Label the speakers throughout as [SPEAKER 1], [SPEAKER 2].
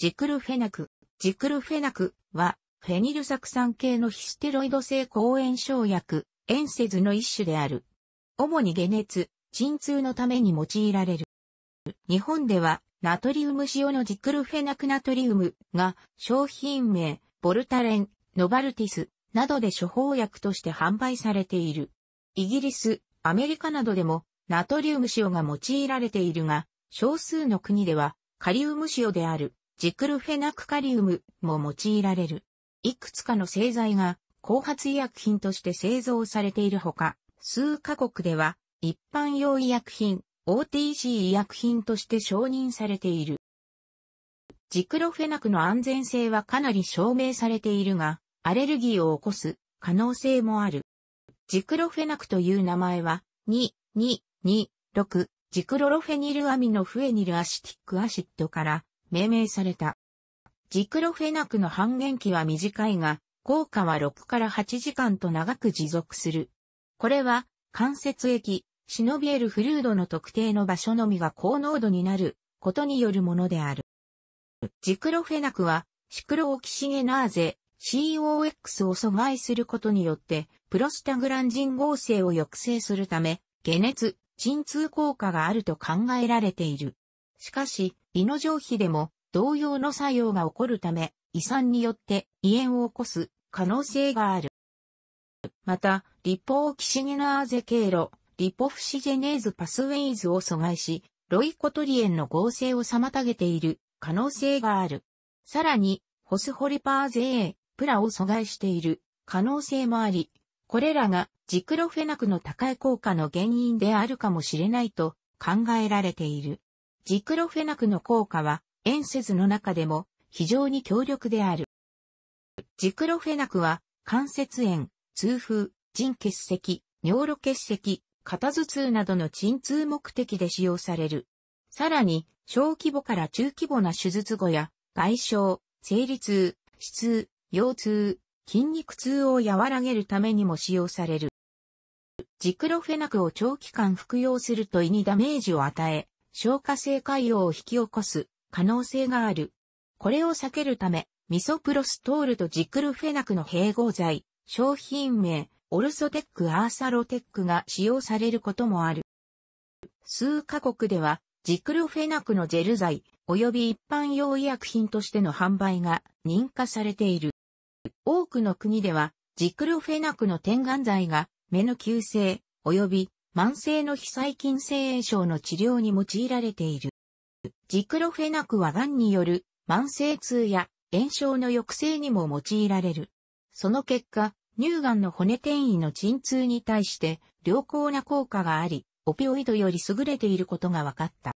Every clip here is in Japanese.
[SPEAKER 1] ジクルフェナク。ジクルフェナクは、フェニル酢酸系のヒステロイド性抗炎症薬、エンセズの一種である。主に解熱、鎮痛のために用いられる。日本では、ナトリウム塩のジクルフェナクナトリウムが商品名、ボルタレン、ノバルティスなどで処方薬として販売されている。イギリス、アメリカなどでもナトリウム塩が用いられているが、少数の国ではカリウム塩であるジクルフェナクカリウムも用いられる。いくつかの製剤が後発医薬品として製造されているほか、数カ国では一般用医薬品、OTC 医薬品として承認されている。ジクロフェナクの安全性はかなり証明されているが、アレルギーを起こす可能性もある。ジクロフェナクという名前は、2、2、2、6、ジクロロフェニルアミノフエニルアシティックアシッドから命名された。ジクロフェナクの半減期は短いが、効果は6から8時間と長く持続する。これは、関節液、シノビエルフルードの特定の場所のみが高濃度になることによるものである。ジクロフェナクは、シクロオキシゲナーゼ、COX を阻害することによって、プロスタグランジン合成を抑制するため、解熱、鎮痛効果があると考えられている。しかし、胃の上皮でも同様の作用が起こるため、胃酸によって胃炎を起こす可能性がある。また、リポオキシゲナーゼ経路、リポフシジェネーズパスウェイズを阻害し、ロイコトリエンの合成を妨げている可能性がある。さらに、ホスホリパーゼ A、プラを阻害している可能性もあり、これらがジクロフェナクの高い効果の原因であるかもしれないと考えられている。ジクロフェナクの効果は、セズの中でも非常に強力である。ジクロフェナクは、関節炎、痛風、腎結石、尿路結石、肩頭痛などの鎮痛目的で使用される。さらに、小規模から中規模な手術後や、外傷、生理痛、脂痛、腰痛、筋肉痛を和らげるためにも使用される。ジクロフェナクを長期間服用すると胃にダメージを与え、消化性潰瘍を引き起こす可能性がある。これを避けるため、ミソプロストールとジクルフェナクの併合剤、商品名、オルソテックアーサロテックが使用されることもある。数カ国では、ジクルフェナクのジェル剤、及び一般用医薬品としての販売が認可されている。多くの国では、ジクルフェナクの点眼剤が目の急性、及び慢性の非細菌性炎症の治療に用いられている。ジクロフェナクは癌による慢性痛や炎症の抑制にも用いられる。その結果、乳がんの骨転移の鎮痛に対して良好な効果があり、オピオイドより優れていることが分かった。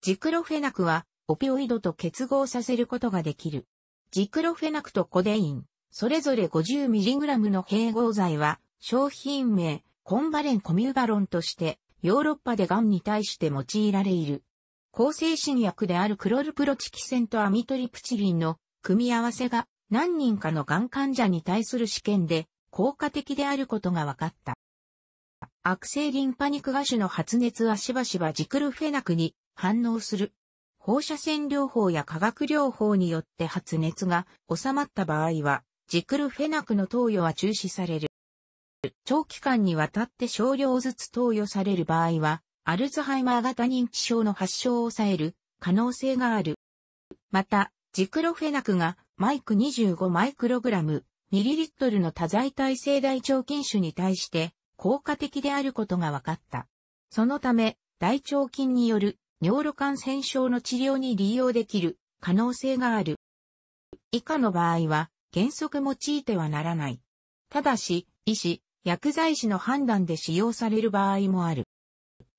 [SPEAKER 1] ジクロフェナクは、オピオイドと結合させることができる。ジクロフェナクとコデイン、それぞれ 50mg の併合剤は、商品名、コンバレンコミューバロンとしてヨーロッパで癌に対して用いられいる。抗精神薬であるクロルプロチキセンとアミトリプチリンの組み合わせが何人かの癌患者に対する試験で効果的であることが分かった。悪性リンパ肉芽腫の発熱はしばしばジクルフェナクに反応する。放射線療法や化学療法によって発熱が収まった場合は、ジクルフェナクの投与は中止される。長期間にわたって少量ずつ投与される場合は、アルツハイマー型認知症の発症を抑える可能性がある。また、ジクロフェナクがマイク25マイクログラム、ミリリットルの多剤耐性大腸菌種に対して効果的であることが分かった。そのため、大腸菌による尿路感染症の治療に利用できる可能性がある。以下の場合は原則用いてはならない。ただし、医師、薬剤師の判断で使用される場合もある。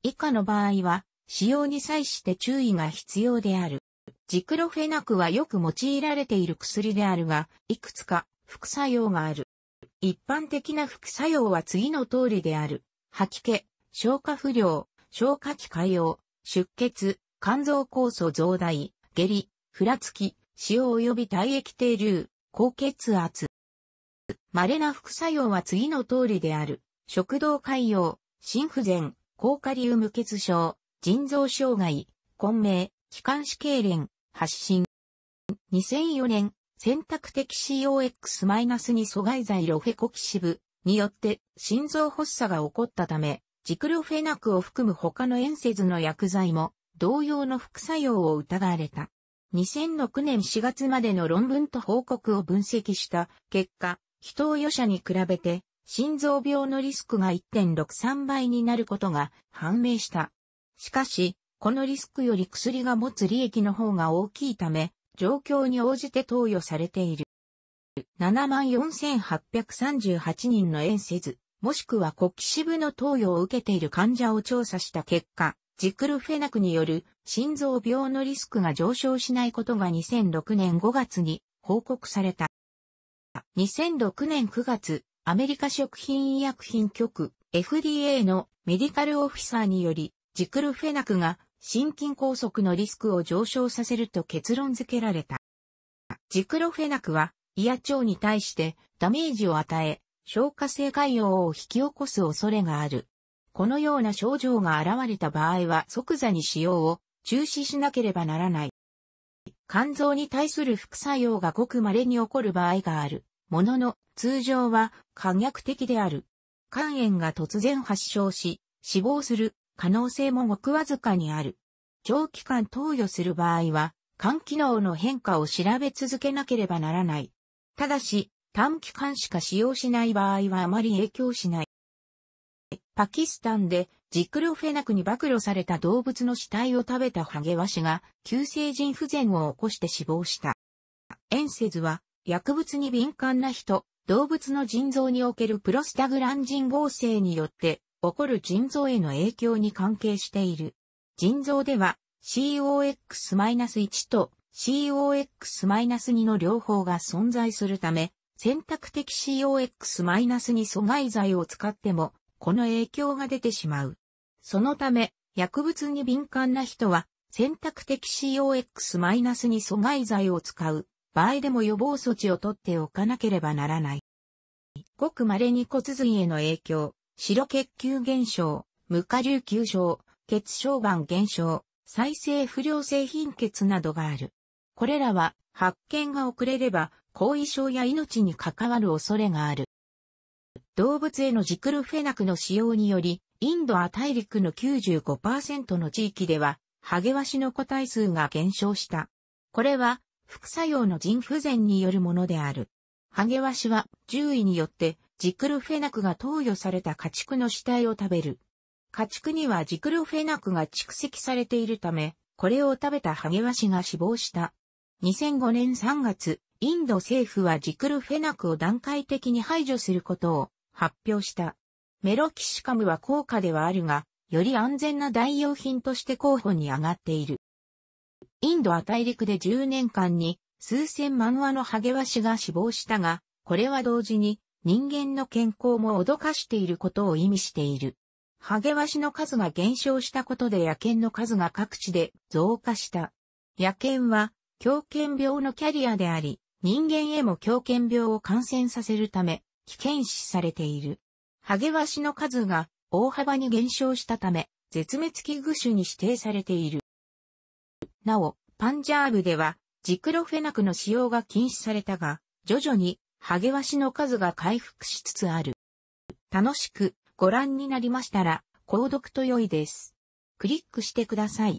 [SPEAKER 1] 以下の場合は、使用に際して注意が必要である。ジクロフェナクはよく用いられている薬であるが、いくつか副作用がある。一般的な副作用は次の通りである。吐き気、消化不良、消化器潰瘍、出血、肝臓酵素増大、下痢、ふらつき、使用及び体液停留、高血圧。稀な副作用は次の通りである。食道潰瘍、心不全、高カリウム血症、腎臓障害、混迷、気管支痙攣、発疹。2004年、選択的 COX-2 阻害剤ロフェコキシブによって心臓発作が起こったため、ジクロフェナクを含む他のエンセズの薬剤も同様の副作用を疑われた。2006年4月までの論文と報告を分析した結果、人を予者に比べて、心臓病のリスクが1.63倍になることが判明した。しかし、このリスクより薬が持つ利益の方が大きいため、状況に応じて投与されている。74,838人の縁せず、もしくは国旗支部の投与を受けている患者を調査した結果、ジクルフェナクによる心臓病のリスクが上昇しないことが2006年5月に報告された。2006年9月、アメリカ食品医薬品局 FDA のメディカルオフィサーにより、ジクルフェナクが心筋梗塞のリスクを上昇させると結論付けられた。ジクロフェナクは、胃や腸に対してダメージを与え、消化性潰瘍を引き起こす恐れがある。このような症状が現れた場合は即座に使用を中止しなければならない。肝臓に対する副作用がごく稀に起こる場合がある。ものの、通常は可逆的である。肝炎が突然発症し、死亡する可能性もごくわずかにある。長期間投与する場合は、肝機能の変化を調べ続けなければならない。ただし、短期間しか使用しない場合はあまり影響しない。パキスタンでジクロフェナクに暴露された動物の死体を食べたハゲワシが急性腎不全を起こして死亡した。エンセズは薬物に敏感な人、動物の腎臓におけるプロスタグランジン合成によって起こる腎臓への影響に関係している。腎臓では COX-1 と COX-2 の両方が存在するため、選択的 COX-2 阻害剤を使っても、この影響が出てしまう。そのため、薬物に敏感な人は、選択的 COX-2 阻害剤を使う場合でも予防措置をとっておかなければならない。ごく稀に骨髄への影響、白血球減少、無下流球症、血小板減少、再生不良性貧血などがある。これらは発見が遅れれば後遺症や命に関わる恐れがある。動物へのジクルフェナクの使用により、インドア大陸の95%の地域では、ハゲワシの個体数が減少した。これは、副作用の腎不全によるものである。ハゲワシは獣医によってジクルフェナクが投与された家畜の死体を食べる。家畜にはジクルフェナクが蓄積されているため、これを食べたハゲワシが死亡した。2005年3月、インド政府はジクルフェナクを段階的に排除することを発表した。メロキシカムは高価ではあるが、より安全な代用品として候補に上がっている。インドは大陸で10年間に数千万羽のハゲワシが死亡したが、これは同時に人間の健康も脅かしていることを意味している。ハゲワシの数が減少したことで野犬の数が各地で増加した。野犬は狂犬病のキャリアであり、人間へも狂犬病を感染させるため危険視されている。ハゲワシの数が大幅に減少したため、絶滅危惧種に指定されている。なお、パンジャーブでは、ジクロフェナクの使用が禁止されたが、徐々に、ハゲワシの数が回復しつつある。楽しくご覧になりましたら、購読と良いです。クリックしてください。